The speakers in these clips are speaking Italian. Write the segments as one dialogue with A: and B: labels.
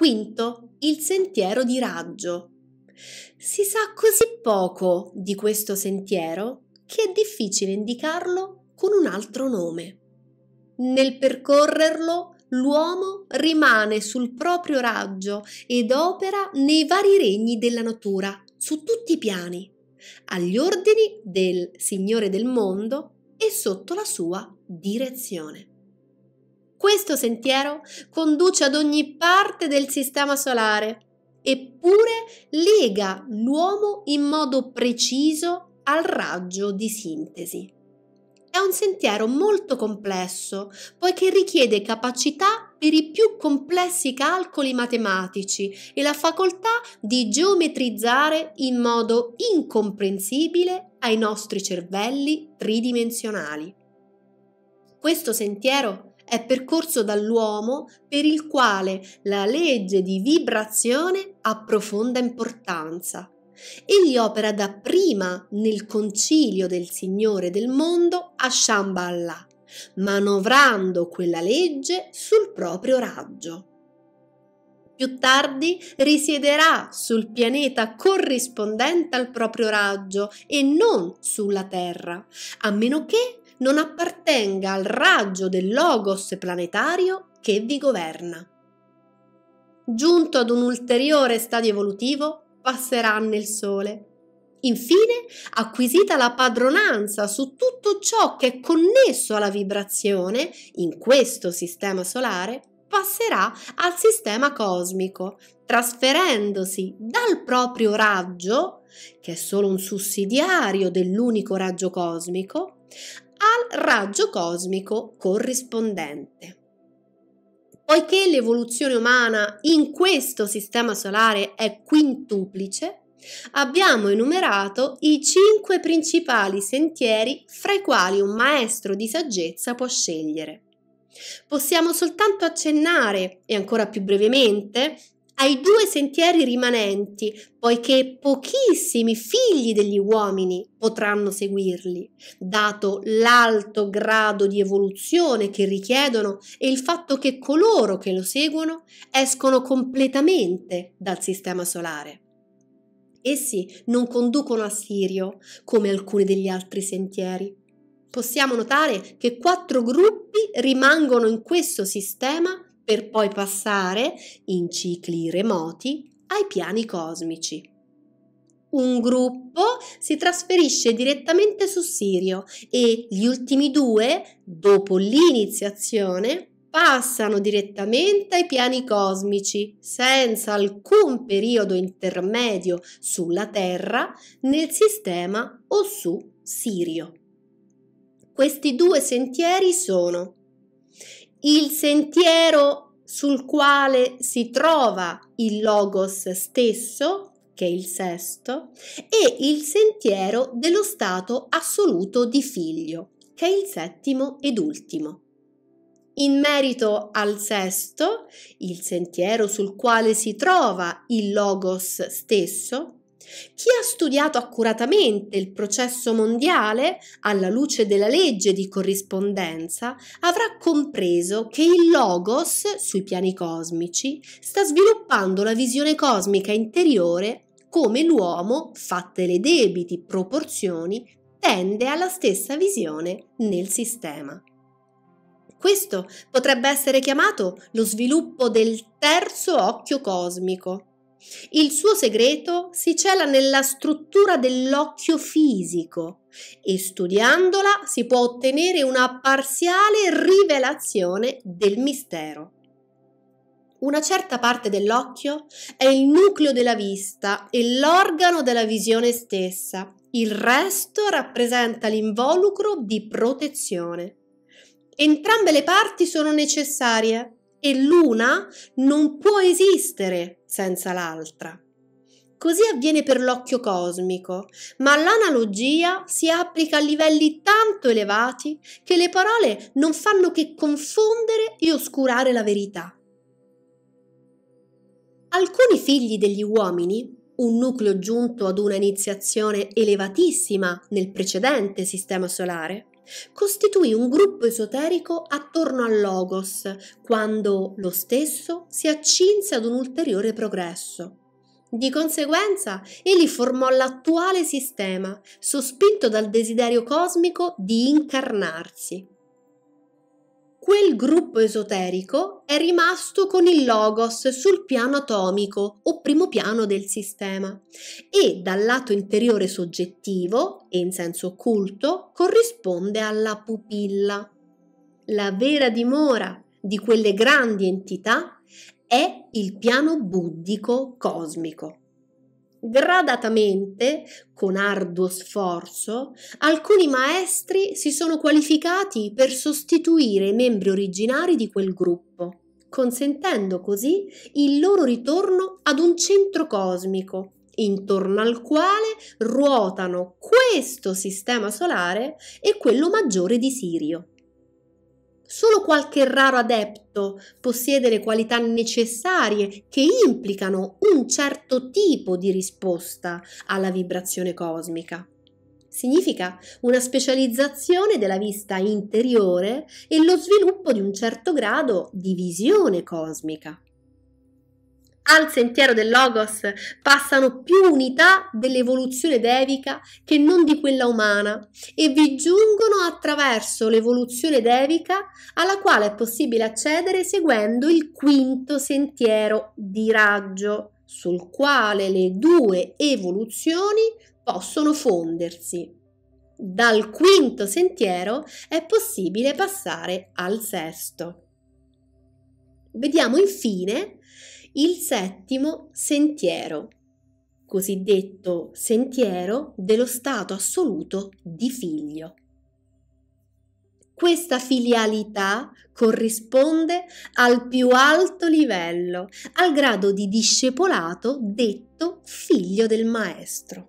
A: Quinto, il sentiero di raggio. Si sa così poco di questo sentiero che è difficile indicarlo con un altro nome. Nel percorrerlo l'uomo rimane sul proprio raggio ed opera nei vari regni della natura, su tutti i piani, agli ordini del Signore del mondo e sotto la sua direzione. Questo sentiero conduce ad ogni parte del sistema solare, eppure lega l'uomo in modo preciso al raggio di sintesi. È un sentiero molto complesso, poiché richiede capacità per i più complessi calcoli matematici e la facoltà di geometrizzare in modo incomprensibile ai nostri cervelli tridimensionali. Questo sentiero è percorso dall'uomo per il quale la legge di vibrazione ha profonda importanza. Egli opera dapprima nel concilio del Signore del mondo a Shambhala, manovrando quella legge sul proprio raggio. Più tardi risiederà sul pianeta corrispondente al proprio raggio e non sulla Terra, a meno che non appartenga al raggio del logos planetario che vi governa. Giunto ad un ulteriore stadio evolutivo, passerà nel Sole. Infine, acquisita la padronanza su tutto ciò che è connesso alla vibrazione in questo sistema solare, passerà al sistema cosmico, trasferendosi dal proprio raggio, che è solo un sussidiario dell'unico raggio cosmico, al raggio cosmico corrispondente. Poiché l'evoluzione umana in questo sistema solare è quintuplice, abbiamo enumerato i cinque principali sentieri fra i quali un maestro di saggezza può scegliere. Possiamo soltanto accennare, e ancora più brevemente, ai due sentieri rimanenti, poiché pochissimi figli degli uomini potranno seguirli, dato l'alto grado di evoluzione che richiedono e il fatto che coloro che lo seguono escono completamente dal sistema solare. Essi non conducono a Sirio come alcuni degli altri sentieri. Possiamo notare che quattro gruppi rimangono in questo sistema per poi passare, in cicli remoti, ai piani cosmici. Un gruppo si trasferisce direttamente su Sirio e gli ultimi due, dopo l'iniziazione, passano direttamente ai piani cosmici, senza alcun periodo intermedio sulla Terra, nel sistema o su Sirio. Questi due sentieri sono il sentiero sul quale si trova il logos stesso, che è il sesto, e il sentiero dello stato assoluto di figlio, che è il settimo ed ultimo. In merito al sesto, il sentiero sul quale si trova il logos stesso, chi ha studiato accuratamente il processo mondiale, alla luce della legge di corrispondenza, avrà compreso che il logos, sui piani cosmici, sta sviluppando la visione cosmica interiore come l'uomo, fatte le debiti proporzioni, tende alla stessa visione nel sistema. Questo potrebbe essere chiamato lo sviluppo del terzo occhio cosmico il suo segreto si cela nella struttura dell'occhio fisico e studiandola si può ottenere una parziale rivelazione del mistero. Una certa parte dell'occhio è il nucleo della vista e l'organo della visione stessa, il resto rappresenta l'involucro di protezione. Entrambe le parti sono necessarie e l'una non può esistere senza l'altra. Così avviene per l'occhio cosmico, ma l'analogia si applica a livelli tanto elevati che le parole non fanno che confondere e oscurare la verità. Alcuni figli degli uomini, un nucleo giunto ad una iniziazione elevatissima nel precedente sistema solare, costituì un gruppo esoterico attorno al Logos, quando lo stesso si accinse ad un ulteriore progresso. Di conseguenza, egli formò l'attuale sistema, sospinto dal desiderio cosmico di incarnarsi. Quel gruppo esoterico è rimasto con il logos sul piano atomico o primo piano del sistema e dal lato interiore soggettivo e in senso occulto corrisponde alla pupilla. La vera dimora di quelle grandi entità è il piano buddico cosmico. Gradatamente, con arduo sforzo, alcuni maestri si sono qualificati per sostituire i membri originari di quel gruppo, consentendo così il loro ritorno ad un centro cosmico intorno al quale ruotano questo sistema solare e quello maggiore di Sirio. Solo qualche raro adepto possiede le qualità necessarie che implicano un certo tipo di risposta alla vibrazione cosmica. Significa una specializzazione della vista interiore e lo sviluppo di un certo grado di visione cosmica al sentiero del Logos passano più unità dell'evoluzione devica che non di quella umana e vi giungono attraverso l'evoluzione devica alla quale è possibile accedere seguendo il quinto sentiero di raggio sul quale le due evoluzioni possono fondersi. Dal quinto sentiero è possibile passare al sesto. Vediamo infine il settimo sentiero, cosiddetto sentiero dello stato assoluto di figlio. Questa filialità corrisponde al più alto livello, al grado di discepolato detto figlio del maestro.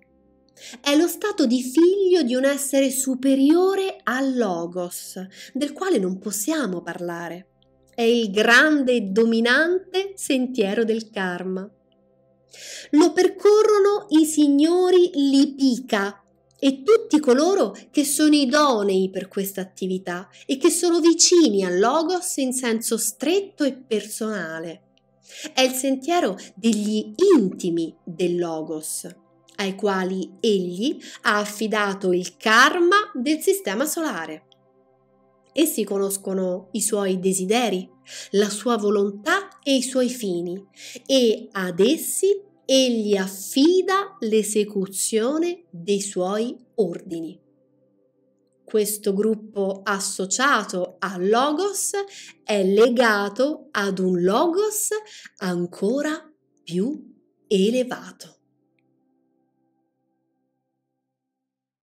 A: È lo stato di figlio di un essere superiore al logos, del quale non possiamo parlare. È il grande e dominante sentiero del karma. Lo percorrono i signori Lipika e tutti coloro che sono idonei per questa attività e che sono vicini al Logos in senso stretto e personale. È il sentiero degli intimi del Logos, ai quali egli ha affidato il karma del sistema solare. Essi conoscono i suoi desideri, la sua volontà e i suoi fini e ad essi egli affida l'esecuzione dei suoi ordini. Questo gruppo associato a Logos è legato ad un Logos ancora più elevato.